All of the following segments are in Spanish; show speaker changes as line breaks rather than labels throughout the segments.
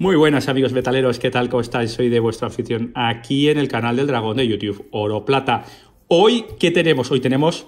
Muy buenas amigos metaleros, ¿qué tal? ¿Cómo estáis? Soy de vuestra afición aquí en el canal del Dragón de YouTube, Oro Plata. Hoy, ¿qué tenemos? Hoy tenemos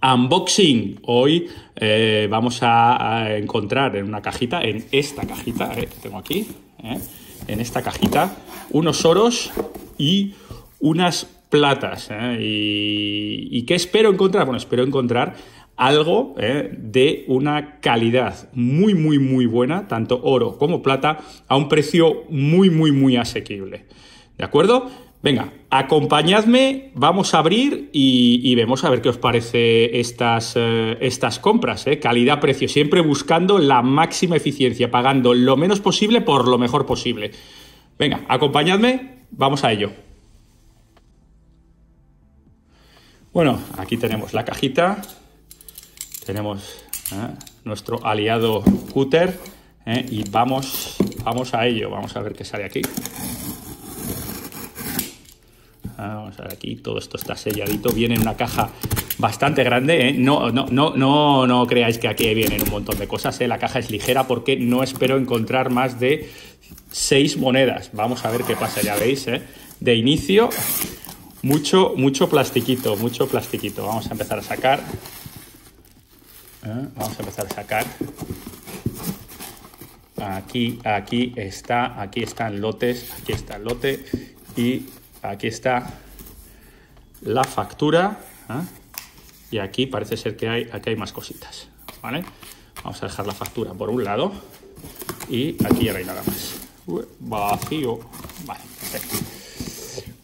unboxing. Hoy eh, vamos a, encontrar en una cajita, en esta cajita que eh, tengo aquí, eh, en esta cajita, unos oros y unas platas. ¿Y qué espero encontrar? Bueno, espero encontrar algo eh, de una calidad muy, muy, muy buena, tanto oro como plata, a un precio muy, muy, muy asequible. ¿De acuerdo? Venga, acompañadme, vamos a abrir y, vemos a ver qué os parece estas, eh, estas compras. Eh. Calidad-precio, siempre buscando la máxima eficiencia, pagando lo menos posible por lo mejor posible. Venga, acompañadme, vamos a ello. Bueno, aquí tenemos la cajita, tenemos ¿eh? nuestro aliado cúter ¿eh? y vamos, vamos a ello. Vamos a ver qué sale aquí. Ah, vamos a ver aquí, todo esto está selladito. Viene en una caja bastante grande. ¿eh? No, no, no, no, no creáis que aquí vienen un montón de cosas. La caja es ligera porque no espero encontrar más de seis monedas. Vamos a ver qué pasa, ya veis. De inicio, mucho, mucho plastiquito, mucho plastiquito. Vamos a empezar a sacar. ¿Eh? Vamos a empezar a sacar. Aquí, aquí está, aquí están lotes, aquí está el lote y aquí está la factura. ¿eh? Y aquí parece ser que hay, aquí hay más cositas, ¿vale? Vamos a dejar la factura por un lado y aquí ya hay nada más. vacío. Vale, perfecto.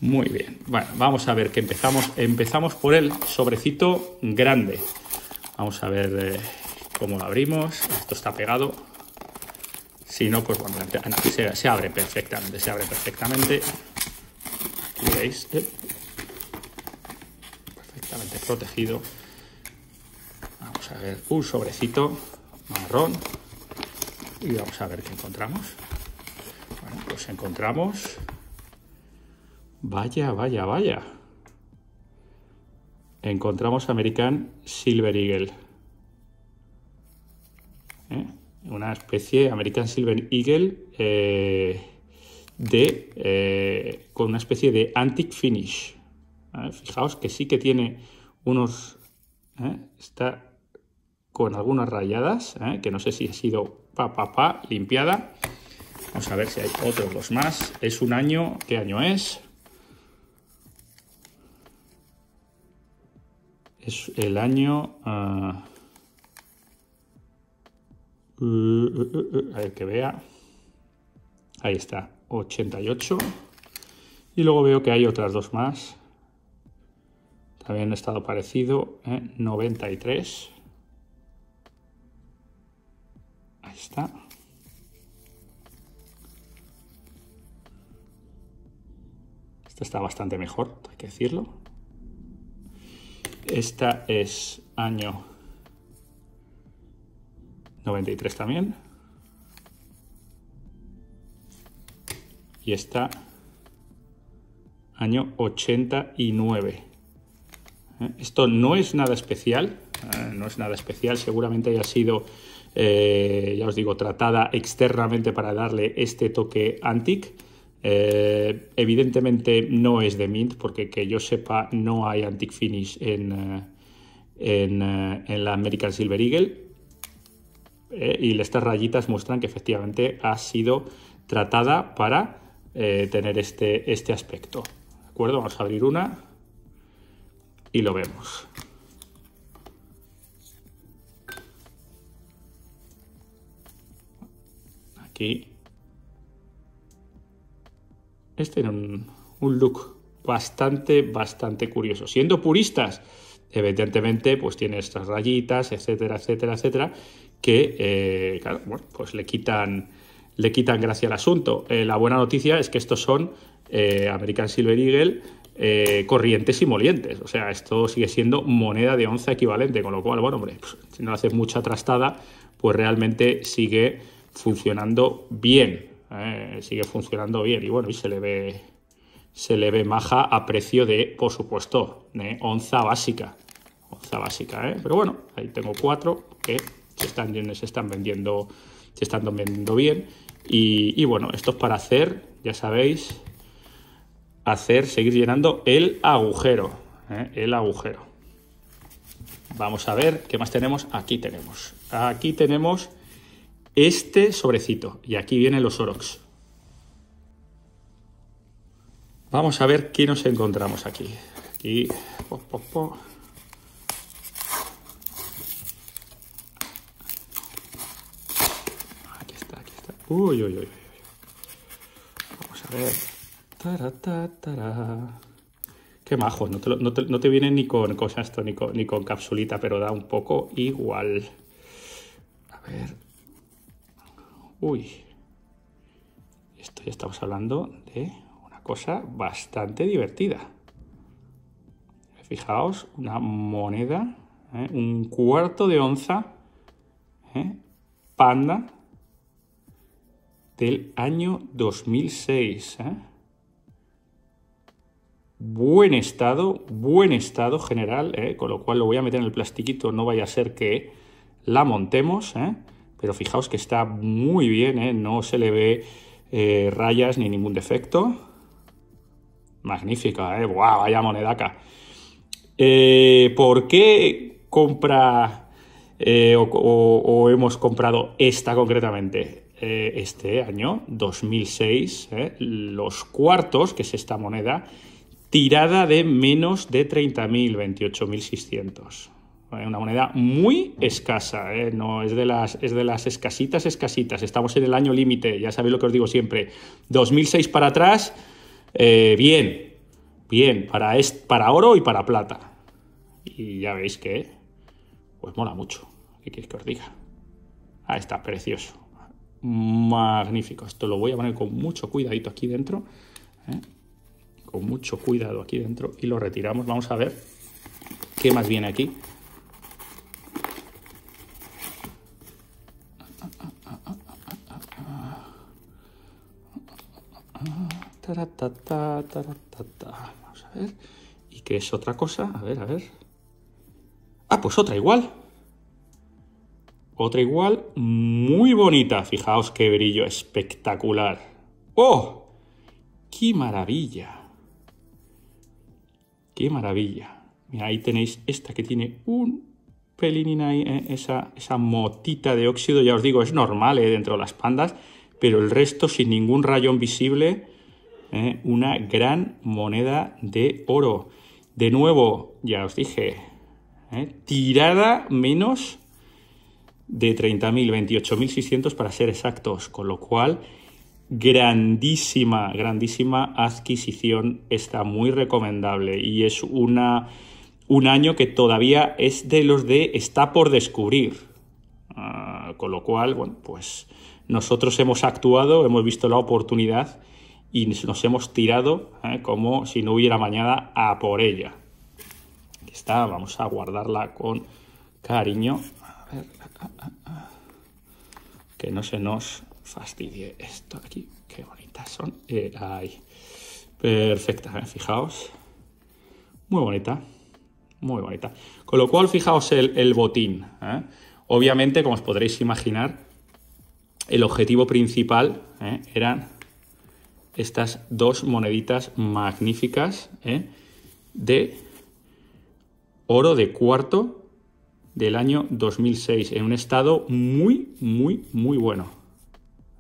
Muy bien. Bueno, vamos a ver que empezamos. Empezamos por el sobrecito grande. Vamos a ver eh, cómo lo abrimos. Esto está pegado. Si no, pues bueno, se, abre perfectamente, se abre perfectamente. Eh, perfectamente protegido. Vamos a ver un sobrecito marrón. Y vamos a ver qué encontramos. Bueno, pues encontramos... Vaya, vaya, vaya encontramos American Silver Eagle. ¿Eh? Una especie American Silver Eagle eh, de, eh, con una especie de antique finish. Fijaos que sí que tiene unos... Está con algunas rayadas, que no sé si ha sido pa, pa, limpiada. Vamos a ver si hay otros dos más. Es un año, ¿qué año es? es el año... Ah, eh, eh, eh, a ver que vea. Ahí está, 88. Y luego veo que hay otras dos más. También estado parecido, ¿eh? 93. Ahí está. Esta está bastante mejor, hay que decirlo. Esta es año 93 también. Y esta año 89. Eh, esto no es nada especial, eh, no es nada especial, seguramente haya sido, eh, ya os digo, tratada externamente para darle este toque antique, eh, evidentemente no es de Mint, porque que yo sepa no hay Antique Finish en, eh, eh, en, la American Silver Eagle. y estas rayitas muestran que efectivamente ha sido tratada para tener este, este aspecto. ¿De acuerdo? Vamos a abrir una y lo vemos. Aquí este era un, look bastante, bastante curioso. Siendo puristas, evidentemente, pues tiene estas rayitas, etcétera, etcétera, etcétera, que, eh, claro, bueno, pues le quitan, le quitan gracia al asunto. Eh, la buena noticia es que estos son eh, American Silver Eagle corrientes y molientes. O sea, esto sigue siendo moneda de onza equivalente, con lo cual, bueno, hombre, pues, si no haces mucha trastada, pues realmente sigue funcionando bien. Eh, sigue funcionando bien y bueno, y se le ve se le ve maja a precio de, por supuesto, onza básica. Onza básica, ¿eh? Pero bueno, ahí tengo cuatro que se están, se están vendiendo se están vendiendo bien. Y, bueno, esto es para hacer, ya sabéis, hacer, seguir llenando el agujero. ¿eh? El agujero. Vamos a ver qué más tenemos. Aquí tenemos. Aquí tenemos este sobrecito. Y aquí vienen los Orox. Vamos a ver qué nos encontramos aquí. Aquí. Aquí está, aquí está. Uy, uy, uy. Vamos a ver. tara, tara. Qué majo. No te, no, te, no te, viene ni con cosas esto, ni con, ni con capsulita, pero da un poco igual. A ver. Uy, esto ya estamos hablando de una cosa bastante divertida. Fijaos, una moneda, ¿eh? un cuarto de onza, ¿eh? panda del año 2006. ¿eh? Buen estado, buen estado general, con lo cual lo voy a meter en el plastiquito, no vaya a ser que la montemos. ¿eh? pero fijaos que está muy bien, ¿eh? no se le ve eh, rayas ni ningún defecto. Magnífica, ¿eh? Vaya monedaca. acá. Eh, ¿Por qué compra o, o, hemos comprado esta concretamente? este año, 2006, los cuartos, que es esta moneda, tirada de menos de 30.000, 28.600 una moneda muy escasa, ¿eh? no, es, de las, de las escasitas, escasitas. Estamos en el año límite, ya sabéis lo que os digo siempre. 2006 para atrás, eh, bien, bien, para, para oro y para plata. Y ya veis que, pues mola mucho. ¿Qué queréis que os diga? ahí está precioso. Magnífico. Esto lo voy a poner con mucho cuidadito aquí dentro. ¿eh? Con mucho cuidado aquí dentro. Y lo retiramos. Vamos a ver qué más viene aquí. Vamos a ver. ¿Y qué es otra cosa? A ver, a ver. Ah, pues otra igual. Otra igual, muy bonita. Fijaos qué brillo espectacular. ¡Oh! ¡Qué maravilla! ¡Qué maravilla! Mira, ahí tenéis esta que tiene un pelín ahí, eh, esa, esa motita de óxido. Ya os digo, es normal eh, dentro de las pandas, pero el resto sin ningún rayón visible ¿eh? una gran moneda de oro. De nuevo, ya os dije, ¿eh? tirada menos de 30.000, 28.600 para ser exactos, con lo cual grandísima, grandísima adquisición, está muy recomendable y es una, un año que todavía es de los de está por descubrir. Ah, con lo cual, bueno, pues nosotros hemos actuado, hemos visto la oportunidad y nos hemos tirado ¿eh? como si no hubiera mañana a por ella. Aquí está, vamos a guardarla con cariño. que no se nos fastidie esto aquí. Qué bonitas son. Eh, perfecta, ¿eh? fijaos. Muy bonita. Muy bonita. Con lo cual, fijaos el, botín. Obviamente, como os podréis imaginar, el objetivo principal era estas dos moneditas magníficas ¿eh? de oro de cuarto del año 2006 en un estado muy, muy, muy bueno.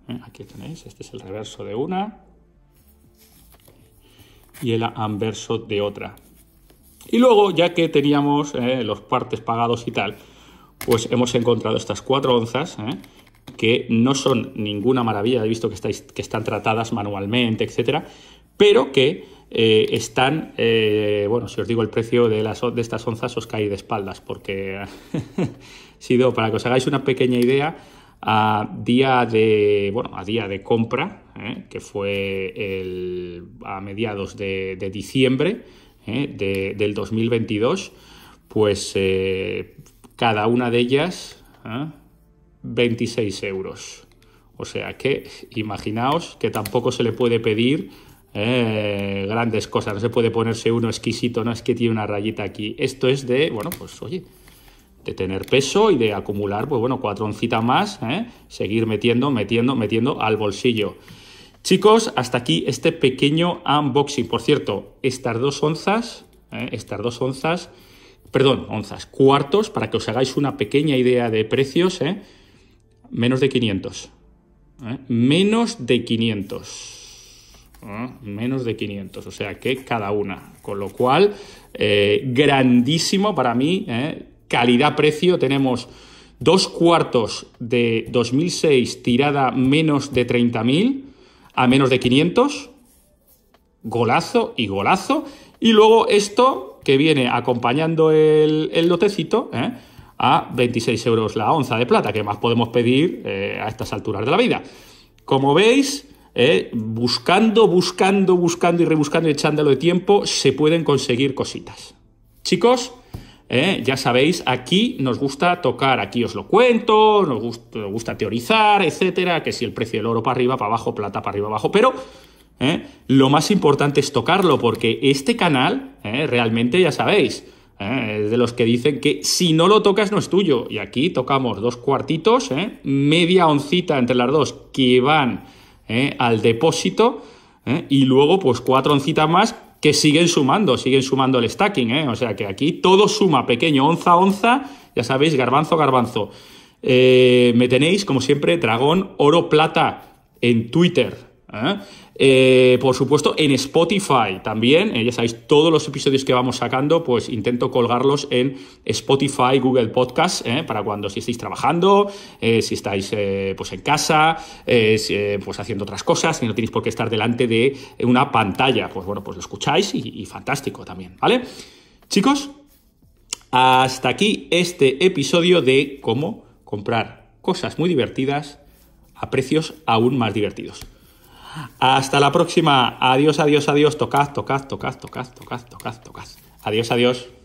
¿Eh? Aquí tenéis, este es el reverso de una y el anverso de otra. Y luego, ya que teníamos ¿eh? los partes pagados y tal, pues hemos encontrado estas cuatro onzas que no son ninguna maravilla, he visto que, estáis, que están tratadas manualmente, etcétera, pero que eh, están, eh, bueno, si os digo el precio de, de estas onzas os caí de espaldas, porque si para que os hagáis una pequeña idea, a día de, bueno, a día de compra, eh, que fue el, a mediados de, diciembre del 2022, pues cada una de ellas 26 euros. O sea que imaginaos que tampoco se le puede pedir eh, grandes cosas, no se puede ponerse uno exquisito, no es que tiene una rayita aquí. Esto es de, bueno, pues oye, de tener peso y de acumular, pues bueno, oncitas más, ¿eh? seguir metiendo, metiendo, metiendo al bolsillo. Chicos, hasta aquí este pequeño unboxing. Por cierto, estas dos onzas, ¿eh? estas dos onzas, perdón, onzas, cuartos, para que os hagáis una pequeña idea de precios, ¿eh? Menos de 500. ¿Eh? Menos de 500. ¿Eh? menos de 500, o sea que cada una. Con lo cual, eh, grandísimo para mí, calidad calidad-precio. Tenemos dos cuartos de 2006 tirada menos de 30.000 a menos de 500. Golazo y golazo. Y luego esto que viene acompañando el, el lotecito, ¿eh? a 26 euros la onza de plata, que más podemos pedir eh, a estas alturas de la vida. Como veis, eh, buscando, buscando, buscando y rebuscando y echándolo de tiempo, se pueden conseguir cositas. Chicos, eh, ya sabéis, aquí nos gusta tocar, aquí os lo cuento, nos gusta, teorizar, etcétera, que si el precio del oro para arriba, para abajo, plata para arriba, abajo, pero lo más importante es tocarlo, porque este canal, realmente ya sabéis, ¿eh? de los que dicen que si no lo tocas no es tuyo. Y aquí tocamos dos cuartitos, ¿eh? media oncita entre las dos que van ¿eh? al depósito y luego pues cuatro oncitas más que siguen sumando, siguen sumando el stacking. O sea que aquí todo suma, pequeño, onza, onza, ya sabéis, garbanzo, garbanzo. me tenéis, como siempre, dragón, oro, plata en Twitter, ¿eh? Eh, por supuesto, en Spotify también, eh, ya sabéis, todos los episodios que vamos sacando, pues intento colgarlos en Spotify, Google Podcast, para cuando si estáis trabajando, si estáis pues en casa, pues haciendo otras cosas, Si no tenéis por qué estar delante de una pantalla. Pues bueno, pues lo escucháis y fantástico también, ¿vale? Chicos, hasta aquí este episodio de cómo comprar cosas muy divertidas a precios aún más divertidos. Hasta la próxima. Adiós, adiós, adiós. tocas, tocas, tocas, tocas, tocas, tocas, tocas, Adiós, adiós.